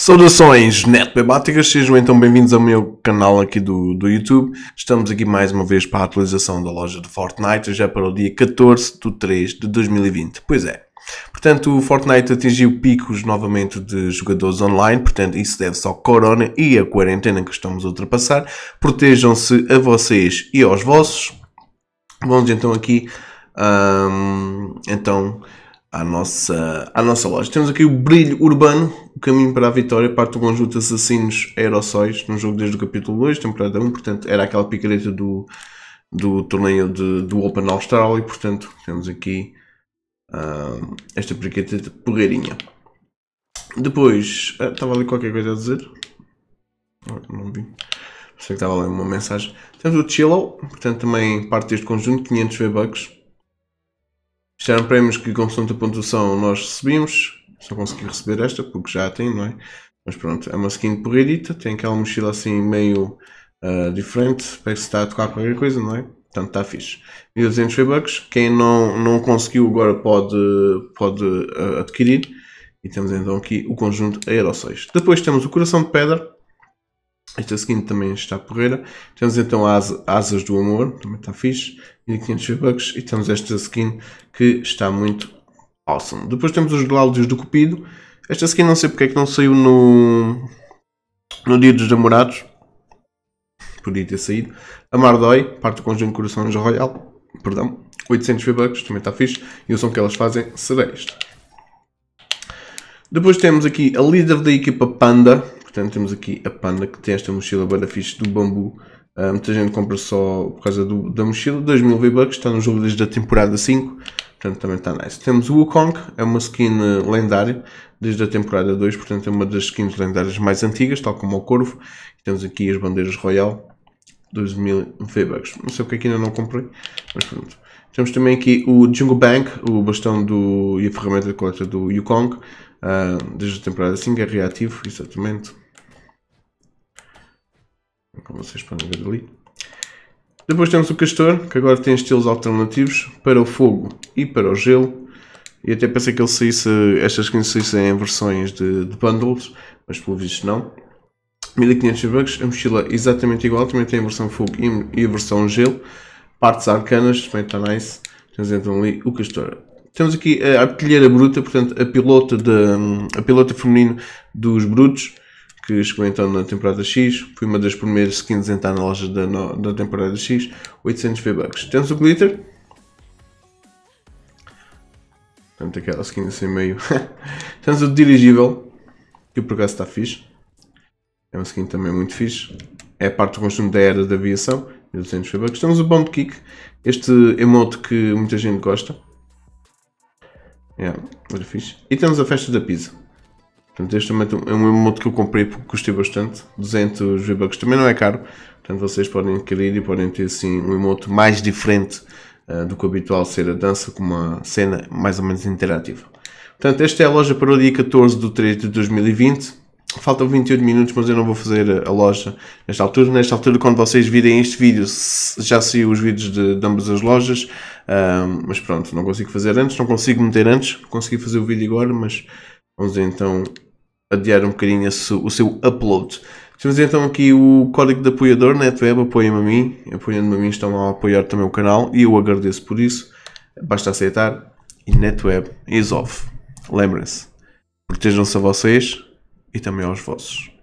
Saudações netbebáticas, sejam então bem-vindos ao meu canal aqui do, do YouTube. Estamos aqui mais uma vez para a atualização da loja de Fortnite, já para o dia 14 de 3 de 2020. Pois é, Portanto, o Fortnite atingiu picos novamente de jogadores online, portanto, isso deve-se ao corona e à quarentena que estamos a ultrapassar. Protejam-se a vocês e aos vossos. Vamos então aqui, hum, então, à nossa, à nossa loja. Temos aqui o Brilho Urbano, o caminho para a vitória, parte do conjunto de assassinos aerossóis, num jogo desde o capítulo 2, temporada 1, portanto era aquela picareta do, do torneio de, do Open e portanto temos aqui uh, esta picareta de porreirinha. Depois, ah, estava ali qualquer coisa a dizer, ah, não vi. Sei que estava ali uma mensagem. Temos o Chillow, portanto também parte deste conjunto, 500 V-Bucks já prémios que com a pontuação nós recebíamos. Só consegui receber esta porque já tem, não é? Mas pronto, é uma skin porreirita, tem aquela mochila assim meio uh, diferente, parece que está a tocar qualquer coisa, não é? Portanto, está fixe. 1200 V-Bucks, quem não, não conseguiu agora pode, pode uh, adquirir. E temos então aqui o conjunto Aero 6. Depois temos o Coração de Pedra. Esta skin também está porreira. Temos então as Asas do Amor, também está fixe. 1500 V-Bucks e temos esta skin que está muito awesome. Depois temos os Glaudios do Cupido. Esta skin não sei porque é que não saiu no, no Dia dos Namorados. Podia ter saído. A Mardói, parte do conjunto de corações Royal. Perdão. 800 V-Bucks, também está fixe. E o som que elas fazem será este. Depois temos aqui a líder da equipa Panda. Portanto, temos aqui a Panda que tem esta mochila bada fixe do bambu Uh, muita gente compra só por causa do, da mochila. 2000 V-Bucks, está no jogo desde a temporada 5. Portanto, também está nice. Temos o Wukong, é uma skin ah, lendária desde a temporada 2. Portanto, é uma das skins lendárias mais antigas, tal como o Corvo. temos aqui as bandeiras Royal. 2000 V-Bucks. Não sei porque aqui é ainda não comprei, mas pronto. Temos também aqui o Jungle Bank, o bastão do, e a ferramenta de coleta do Yukong, uh, ah, desde a temporada 5, é reativo, exatamente como vocês podem ver ali. Depois temos o castor, que agora tem estilos alternativos para o fogo e para o gelo. E até pensei que ele saísse, estas que saíssem em versões de, de bundles, mas pelo visto não. 1500 bucks, a mochila é exatamente igual, também tem a versão fogo e, e a versão gelo. Partes arcanas, também está nice. Temos então ali o castor. Temos aqui a artilheira bruta, portanto a pilota, de, a pilota feminino dos brutos que experimentando na temporada X, foi uma das primeiras skins a entrar na loja da, no, da temporada X, 800 V-Bucks. Temos o Glitter. Portanto, aquela skin assim meio. Temos o Dirigível, que por acaso está fixe. É uma skin também muito fixe. É parte do conjunto da era da aviação, 1200 V-Bucks. Temos o Bond Kick, este emote que muita gente gosta. é muito fixe. E temos a festa da pizza. Portanto, este também é, é um emote que eu comprei porque custei bastante, 200 V-Bucks também não é caro, portanto vocês podem adquirir e podem ter assim um emote mais diferente uh, do que o habitual ser a dança, com uma cena mais ou menos interativa. Portanto, esta é a loja para o dia 14 de 3 de 2020. Faltam 28 minutos, mas eu não vou fazer a loja nesta altura. Nesta altura, quando vocês virem este vídeo, já saiu os vídeos de, de ambas as lojas. Uh, mas pronto, não consigo fazer antes, não consigo meter antes. Consegui fazer o vídeo agora, mas vamos então adiar um bocadinho esse, o seu upload. Temos então aqui o código de apoiador, NetWeb, apoiem-me a mim, apoiando-me a mim estão a apoiar também o canal e eu agradeço por isso. Basta aceitar e NetWeb is off. Lembrem-se, protejam-se a vocês e também aos vossos.